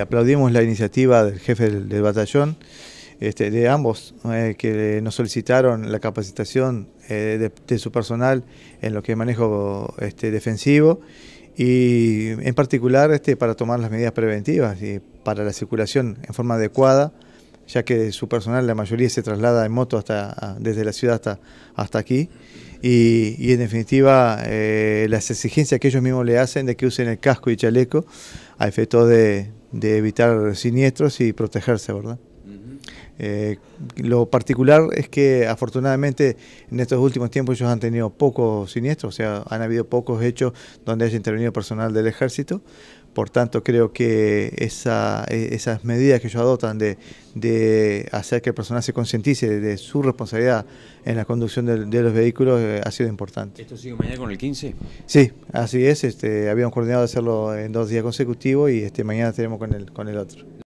Aplaudimos la iniciativa del jefe del, batallón, este, de ambos, eh, que nos solicitaron la capacitación eh, de, su personal en lo que es manejo este, defensivo y en particular este, para tomar las medidas preventivas y para la circulación en forma adecuada, ya que su personal, la mayoría se traslada en moto hasta, desde la ciudad hasta, hasta aquí y, en definitiva eh, las exigencias que ellos mismos le hacen de que usen el casco y chaleco a efecto de, de evitar siniestros y protegerse, ¿verdad? Eh, lo particular es que afortunadamente en estos últimos tiempos ellos han tenido pocos siniestros, o sea, han habido pocos hechos donde haya intervenido personal del ejército. Por tanto, creo que esa, e, esas medidas que ellos adoptan de, hacer que el personal se concientice de, su responsabilidad en la conducción de, los vehículos eh, ha sido importante. ¿Esto sigue mañana con el 15? Sí, así es. Este, habíamos coordinado hacerlo en dos días consecutivos y este, mañana tenemos con el, con el otro.